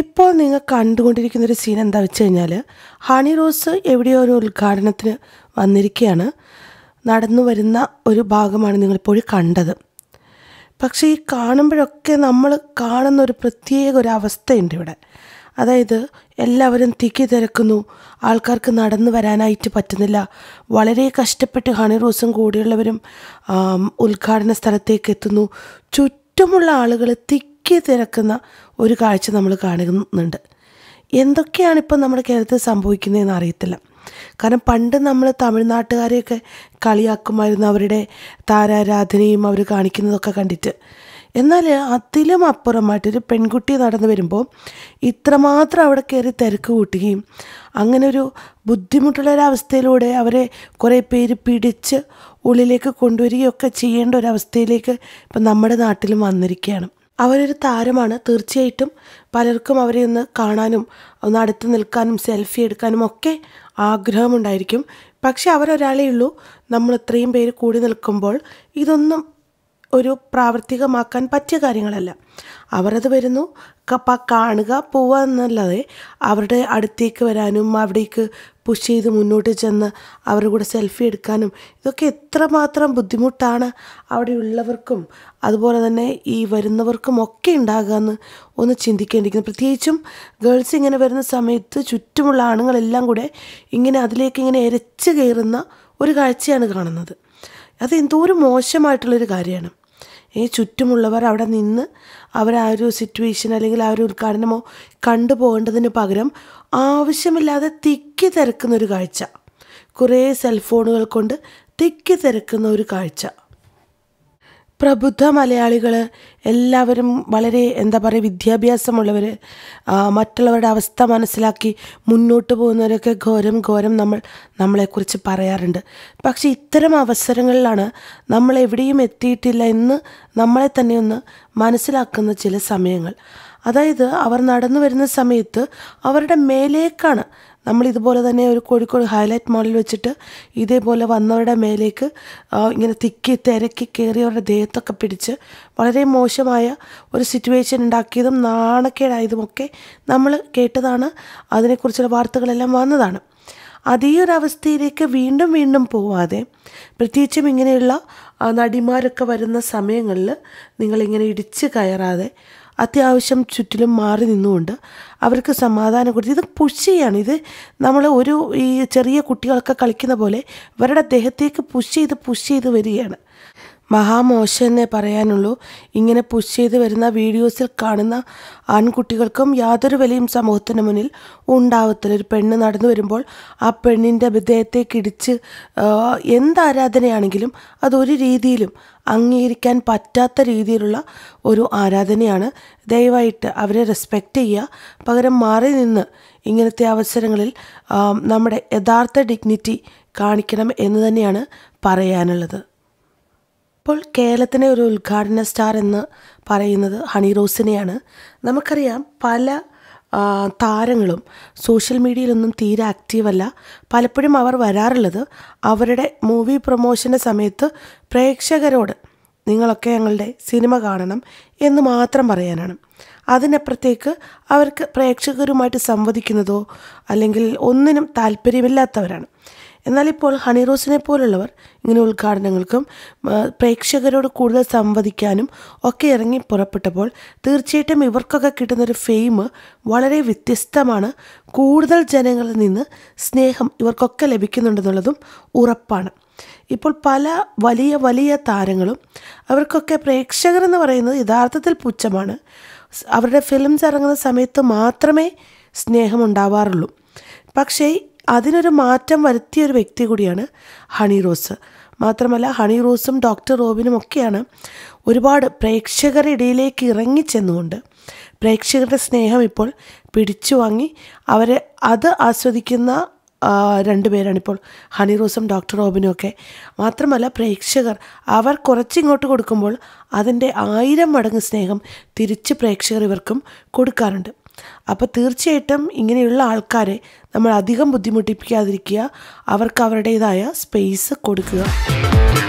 ഇപ്പോൾ നിങ്ങൾ കണ്ടുകൊണ്ടിരിക്കുന്ന ഒരു സീൻ എന്താ വെച്ച് കഴിഞ്ഞാൽ ഹണി റോസ് എവിടെയോ ഒരു ഉദ്ഘാടനത്തിന് വന്നിരിക്കുകയാണ് നടന്നു വരുന്ന ഒരു ഭാഗമാണ് നിങ്ങളിപ്പോഴും കണ്ടത് പക്ഷേ ഈ കാണുമ്പോഴൊക്കെ നമ്മൾ കാണുന്ന ഒരു പ്രത്യേക ഒരു അവസ്ഥയുണ്ട് ഇവിടെ അതായത് എല്ലാവരും തിക്കി തിരക്കുന്നു ആൾക്കാർക്ക് നടന്നു വരാനായിട്ട് പറ്റുന്നില്ല വളരെ കഷ്ടപ്പെട്ട് ഹണി റോസും കൂടിയുള്ളവരും ഉദ്ഘാടന സ്ഥലത്തേക്ക് എത്തുന്നു ചുറ്റുമുള്ള ആളുകൾ തിക്കി തിക്കി തിരക്കുന്ന ഒരു കാഴ്ച നമ്മൾ കാണുന്നുണ്ട് എന്തൊക്കെയാണ് ഇപ്പം നമ്മുടെ കേരളത്തിൽ സംഭവിക്കുന്നതെന്ന് അറിയത്തില്ല കാരണം പണ്ട് നമ്മൾ തമിഴ്നാട്ടുകാരെയൊക്കെ കളിയാക്കുമായിരുന്നു അവരുടെ താരാരാധനയും അവർ കാണിക്കുന്നതൊക്കെ കണ്ടിട്ട് എന്നാൽ അതിലും അപ്പുറമായിട്ടൊരു പെൺകുട്ടി നടന്നു വരുമ്പോൾ ഇത്രമാത്രം അവിടെ കയറി തിരക്ക് കൂട്ടുകയും അങ്ങനെ ഒരു ബുദ്ധിമുട്ടുള്ള ഒരവസ്ഥയിലൂടെ അവരെ കുറേ പേര് പിടിച്ച് ഉള്ളിലേക്ക് കൊണ്ടുവരികയൊക്കെ ചെയ്യേണ്ട ഒരവസ്ഥയിലേക്ക് ഇപ്പം നമ്മുടെ നാട്ടിലും വന്നിരിക്കുകയാണ് അവരൊരു താരമാണ് തീർച്ചയായിട്ടും പലർക്കും അവരെ ഒന്ന് കാണാനും ഒന്ന് അടുത്ത് നിൽക്കാനും സെൽഫി എടുക്കാനും ഒക്കെ ആഗ്രഹമുണ്ടായിരിക്കും പക്ഷെ അവരൊരാളേ ഉള്ളൂ നമ്മൾ ഇത്രയും പേര് കൂടി നിൽക്കുമ്പോൾ ഇതൊന്നും ഒരു പ്രാവർത്തികമാക്കാൻ പറ്റിയ കാര്യങ്ങളല്ല അവരത് വരുന്നു കപ്പ കാണുക പോവുക എന്നല്ലാതെ അവരുടെ അടുത്തേക്ക് വരാനും അവിടേക്ക് പുഷ് ചെയ്ത് മുന്നോട്ട് ചെന്ന് അവരുടെ കൂടെ സെൽഫി എടുക്കാനും ഇതൊക്കെ എത്രമാത്രം ബുദ്ധിമുട്ടാണ് അവിടെയുള്ളവർക്കും അതുപോലെ തന്നെ ഈ വരുന്നവർക്കും ഒക്കെ ഉണ്ടാകുക എന്ന് ഒന്ന് ചിന്തിക്കേണ്ടിരിക്കുന്നു പ്രത്യേകിച്ചും ഗേൾസ് ഇങ്ങനെ വരുന്ന സമയത്ത് ചുറ്റുമുള്ള ആണുങ്ങളെല്ലാം കൂടെ ഇങ്ങനെ അതിലേക്ക് ഇങ്ങനെ എരച്ച് കയറുന്ന ഒരു കാഴ്ചയാണ് കാണുന്നത് അത് എന്തോ ഒരു മോശമായിട്ടുള്ളൊരു കാര്യമാണ് ഈ ചുറ്റുമുള്ളവർ അവിടെ നിന്ന് അവർ ആ ഒരു സിറ്റുവേഷൻ അല്ലെങ്കിൽ ആ ഒരു ഉദ്ഘാടനമോ കണ്ടുപോകേണ്ടതിന് പകരം ആവശ്യമില്ലാതെ തിക്കി തിരക്കുന്നൊരു കാഴ്ച കുറേ സെൽഫോണുകൾ കൊണ്ട് തിക്കി തിരക്കുന്ന ഒരു കാഴ്ച പ്രബുദ്ധ മലയാളികൾ എല്ലാവരും വളരെ എന്താ പറയുക വിദ്യാഭ്യാസമുള്ളവർ മറ്റുള്ളവരുടെ അവസ്ഥ മനസ്സിലാക്കി മുന്നോട്ട് പോകുന്നവരൊക്കെ ഘോരം ഘോരം നമ്മൾ നമ്മളെക്കുറിച്ച് പറയാറുണ്ട് പക്ഷേ ഇത്തരം അവസരങ്ങളിലാണ് നമ്മൾ എവിടെയും എത്തിയിട്ടില്ല എന്ന് നമ്മളെ തന്നെ ഒന്ന് മനസ്സിലാക്കുന്ന ചില സമയങ്ങൾ അതായത് അവർ നടന്നു വരുന്ന സമയത്ത് അവരുടെ മേലേക്കാണ് നമ്മൾ ഇതുപോലെ തന്നെ ഒരു കോഴിക്കോട് ഹൈലൈറ്റ് മോഡൽ വെച്ചിട്ട് ഇതേപോലെ വന്നവരുടെ മേലേക്ക് ഇങ്ങനെ തിക്കി തിരക്കി കയറിയവരുടെ ദേഹത്തൊക്കെ പിടിച്ച് വളരെ മോശമായ ഒരു സിറ്റുവേഷൻ ഉണ്ടാക്കിയതും നാണക്കേടായതുമൊക്കെ നമ്മൾ കേട്ടതാണ് അതിനെക്കുറിച്ചുള്ള വാർത്തകളെല്ലാം വന്നതാണ് അതേ ഒരു അവസ്ഥയിലേക്ക് വീണ്ടും വീണ്ടും പോവാതെ പ്രത്യേകിച്ചും ഇങ്ങനെയുള്ള നടിമാരൊക്കെ വരുന്ന സമയങ്ങളിൽ നിങ്ങളിങ്ങനെ ഇടിച്ച് കയറാതെ അത്യാവശ്യം ചുറ്റിലും മാറി നിന്നുകൊണ്ട് അവർക്ക് സമാധാനം കൊടുത്ത് ഇത് പുഷ് ചെയ്യാണ് ഇത് നമ്മൾ ഒരു ഈ ചെറിയ കുട്ടികളൊക്കെ കളിക്കുന്ന പോലെ ഇവരുടെ ദേഹത്തേക്ക് പുഷ് ചെയ്ത് പുഷ് ചെയ്ത് വരികയാണ് മഹാമോശം എന്നേ പറയാനുള്ളൂ ഇങ്ങനെ പുഷ് ചെയ്ത് വരുന്ന വീഡിയോസിൽ കാണുന്ന ആൺകുട്ടികൾക്കും യാതൊരു വിലയും സമൂഹത്തിന് മുന്നിൽ ഉണ്ടാവത്തില്ല ഒരു പെണ്ണ് നടന്നു വരുമ്പോൾ ആ പെണ്ണിൻ്റെ വിധേയത്തേക്ക് ഇടിച്ച് എന്താരാധനയാണെങ്കിലും അതൊരു രീതിയിലും അംഗീകരിക്കാൻ പറ്റാത്ത രീതിയിലുള്ള ഒരു ആരാധനയാണ് ദയവായിട്ട് അവരെ റെസ്പെക്റ്റ് ചെയ്യുക പകരം മാറി നിന്ന് ഇങ്ങനത്തെ അവസരങ്ങളിൽ നമ്മുടെ യഥാർത്ഥ ഡിഗ്നിറ്റി കാണിക്കണം എന്ന് തന്നെയാണ് പറയാനുള്ളത് ഇപ്പോൾ കേരളത്തിൻ്റെ ഒരു ഉദ്ഘാടന സ്റ്റാർ എന്ന് പറയുന്നത് ഹണി റോസിനെയാണ് നമുക്കറിയാം പല താരങ്ങളും സോഷ്യൽ മീഡിയയിലൊന്നും തീരെ ആക്റ്റീവല്ല പലപ്പോഴും അവർ വരാറുള്ളത് അവരുടെ മൂവി പ്രൊമോഷൻ്റെ സമയത്ത് പ്രേക്ഷകരോട് നിങ്ങളൊക്കെ ഞങ്ങളുടെ സിനിമ കാണണം എന്ന് മാത്രം പറയാനാണ് അതിനപ്പുറത്തേക്ക് അവർക്ക് പ്രേക്ഷകരുമായിട്ട് സംവദിക്കുന്നതോ അല്ലെങ്കിൽ ഒന്നിനും താല്പര്യമില്ലാത്തവരാണ് എന്നാൽ ഇപ്പോൾ ഹണി റോസിനെ പോലുള്ളവർ ഇങ്ങനെ ഉദ്ഘാടനങ്ങൾക്കും പ്രേക്ഷകരോട് കൂടുതൽ സംവദിക്കാനും ഒക്കെ ഇറങ്ങി പുറപ്പെട്ടപ്പോൾ തീർച്ചയായിട്ടും ഇവർക്കൊക്കെ കിട്ടുന്നൊരു ഫെയിം വളരെ വ്യത്യസ്തമാണ് കൂടുതൽ ജനങ്ങളിൽ നിന്ന് സ്നേഹം ഇവർക്കൊക്കെ ലഭിക്കുന്നുണ്ടെന്നുള്ളതും ഉറപ്പാണ് ഇപ്പോൾ പല വലിയ വലിയ താരങ്ങളും അവർക്കൊക്കെ പ്രേക്ഷകർ എന്ന് പറയുന്നത് യഥാർത്ഥത്തിൽ പുച്ഛമാണ് അവരുടെ ഫിലിംസ് ഇറങ്ങുന്ന സമയത്ത് മാത്രമേ സ്നേഹമുണ്ടാവാറുള്ളൂ പക്ഷേ അതിനൊരു മാറ്റം വരുത്തിയ ഒരു വ്യക്തി കൂടിയാണ് ഹണി റോസ് മാത്രമല്ല ഹണി റോസും ഡോക്ടർ റോബിനും ഒക്കെയാണ് ഒരുപാട് പ്രേക്ഷകരുടെ ഇടയിലേക്ക് ഇറങ്ങിച്ചെന്നുകൊണ്ട് പ്രേക്ഷകരുടെ സ്നേഹം ഇപ്പോൾ പിടിച്ചു വാങ്ങി അവരെ അത് ആസ്വദിക്കുന്ന ഇപ്പോൾ ഹണി റോസും ഡോക്ടർ റോബിനും ഒക്കെ മാത്രമല്ല പ്രേക്ഷകർ അവർ കുറച്ചിങ്ങോട്ട് കൊടുക്കുമ്പോൾ അതിൻ്റെ ആയിരം മടങ്ങ് സ്നേഹം തിരിച്ച് പ്രേക്ഷകർ ഇവർക്കും കൊടുക്കാറുണ്ട് അപ്പോൾ തീർച്ചയായിട്ടും ഇങ്ങനെയുള്ള ആൾക്കാരെ നമ്മൾ അധികം ബുദ്ധിമുട്ടിപ്പിക്കാതിരിക്കുക അവർക്ക് അവരുടേതായ സ്പേസ് കൊടുക്കുക